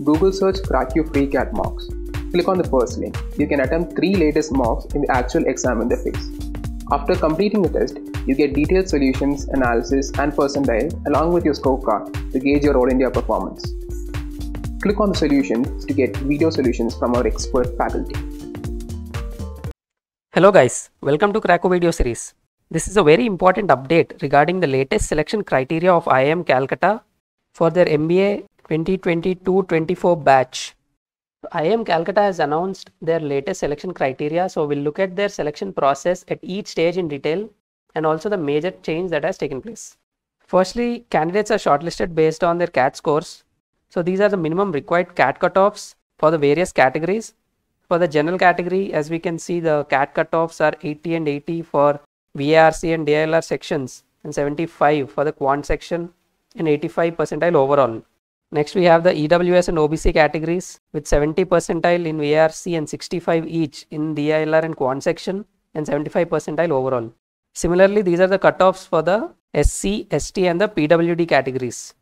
Google search Cracku Free CAT mocks. Click on the first link. You can attempt three latest mocks in the actual exam interface. After completing the test, you get detailed solutions, analysis, and percentile along with your scorecard to gauge your All India performance. Click on the solutions to get video solutions from our expert faculty. Hello guys, welcome to Krakow video series. This is a very important update regarding the latest selection criteria of IIM Calcutta for their MBA 2022-24 batch. IIM Calcutta has announced their latest selection criteria. So we'll look at their selection process at each stage in detail and also the major change that has taken place. Firstly, candidates are shortlisted based on their CAT scores. So these are the minimum required CAT cutoffs for the various categories. For the general category, as we can see, the CAT cutoffs are 80 and 80 for VARC and DLR sections and 75 for the quant section and 85 percentile overall. Next we have the EWS and OBC categories with 70 percentile in VRC and 65 each in DILR and quant section and 75 percentile overall. Similarly, these are the cutoffs for the SC, ST and the PWD categories.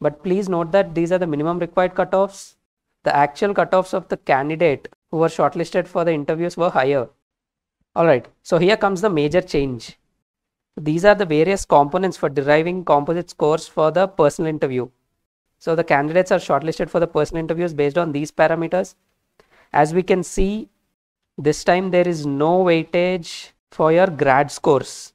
But please note that these are the minimum required cutoffs. The actual cutoffs of the candidate who were shortlisted for the interviews were higher. Alright, so here comes the major change. These are the various components for deriving composite scores for the personal interview. So the candidates are shortlisted for the personal interviews based on these parameters. As we can see, this time there is no weightage for your grad scores.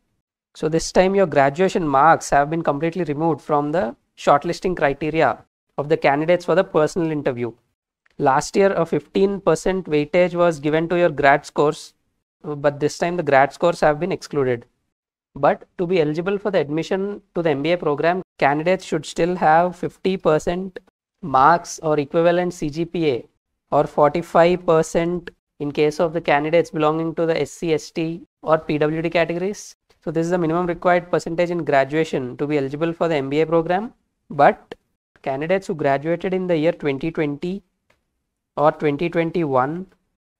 So this time your graduation marks have been completely removed from the shortlisting criteria of the candidates for the personal interview. Last year a 15% weightage was given to your grad scores, but this time the grad scores have been excluded. But to be eligible for the admission to the MBA program, candidates should still have 50% marks or equivalent CGPA or 45% in case of the candidates belonging to the SC, ST or PWD categories. So this is the minimum required percentage in graduation to be eligible for the MBA program. But candidates who graduated in the year 2020 or 2021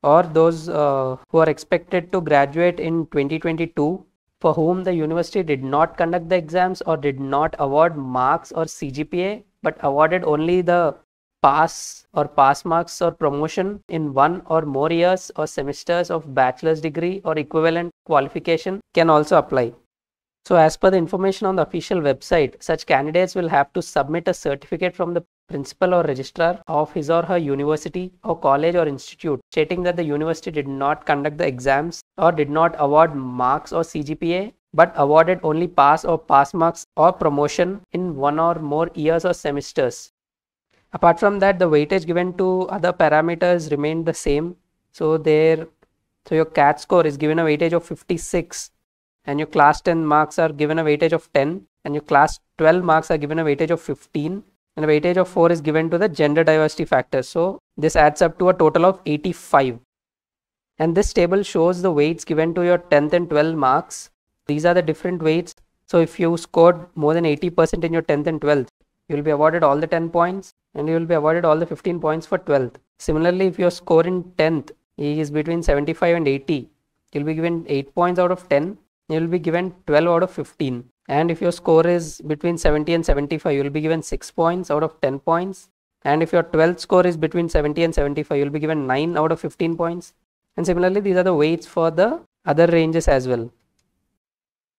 or those uh, who are expected to graduate in 2022 for whom the university did not conduct the exams or did not award marks or CGPA but awarded only the pass or pass marks or promotion in one or more years or semesters of bachelor's degree or equivalent qualification can also apply. So as per the information on the official website, such candidates will have to submit a certificate from the principal or registrar of his or her university or college or institute, stating that the university did not conduct the exams or did not award marks or CGPA but awarded only pass or pass marks or promotion in one or more years or semesters. Apart from that, the weightage given to other parameters remained the same. So there, so your CAT score is given a weightage of 56 and your class 10 marks are given a weightage of 10 and your class 12 marks are given a weightage of 15 and weightage of 4 is given to the gender diversity factor. So this adds up to a total of 85. And this table shows the weights given to your 10th and 12th marks. These are the different weights. So if you scored more than 80% in your 10th and 12th, you will be awarded all the 10 points and you will be awarded all the 15 points for 12th. Similarly, if your score in 10th is between 75 and 80, you'll be given 8 points out of 10, you'll be given 12 out of 15 and if your score is between 70 and 75 you will be given 6 points out of 10 points and if your 12th score is between 70 and 75 you will be given 9 out of 15 points and similarly these are the weights for the other ranges as well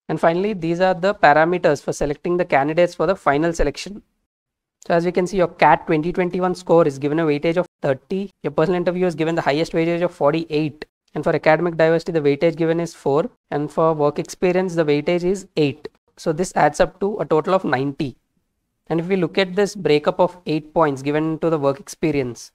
and finally these are the parameters for selecting the candidates for the final selection so as we can see your cat 2021 score is given a weightage of 30 your personal interview is given the highest weightage of 48 and for academic diversity the weightage given is 4 and for work experience the weightage is 8 so this adds up to a total of 90. And if we look at this breakup of 8 points given to the work experience,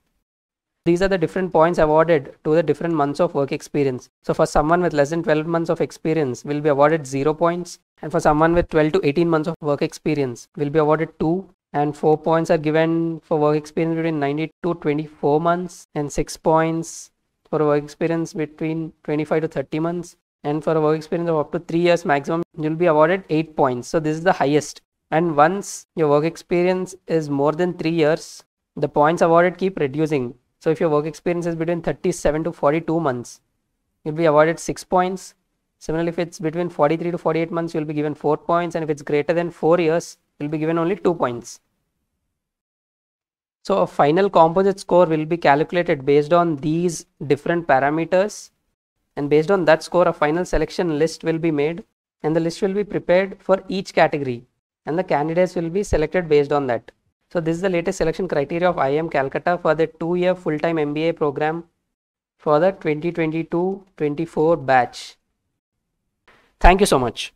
these are the different points awarded to the different months of work experience. So for someone with less than 12 months of experience will be awarded 0 points and for someone with 12 to 18 months of work experience will be awarded 2 and 4 points are given for work experience between 90 to 24 months and 6 points for work experience between 25 to 30 months and for a work experience of up to 3 years maximum you'll be awarded 8 points so this is the highest and once your work experience is more than 3 years the points awarded keep reducing so if your work experience is between 37 to 42 months you'll be awarded 6 points similarly if it's between 43 to 48 months you'll be given 4 points and if it's greater than 4 years you'll be given only 2 points so a final composite score will be calculated based on these different parameters and based on that score a final selection list will be made and the list will be prepared for each category and the candidates will be selected based on that. So this is the latest selection criteria of IIM Calcutta for the two-year full-time MBA program for the 2022-24 batch. Thank you so much.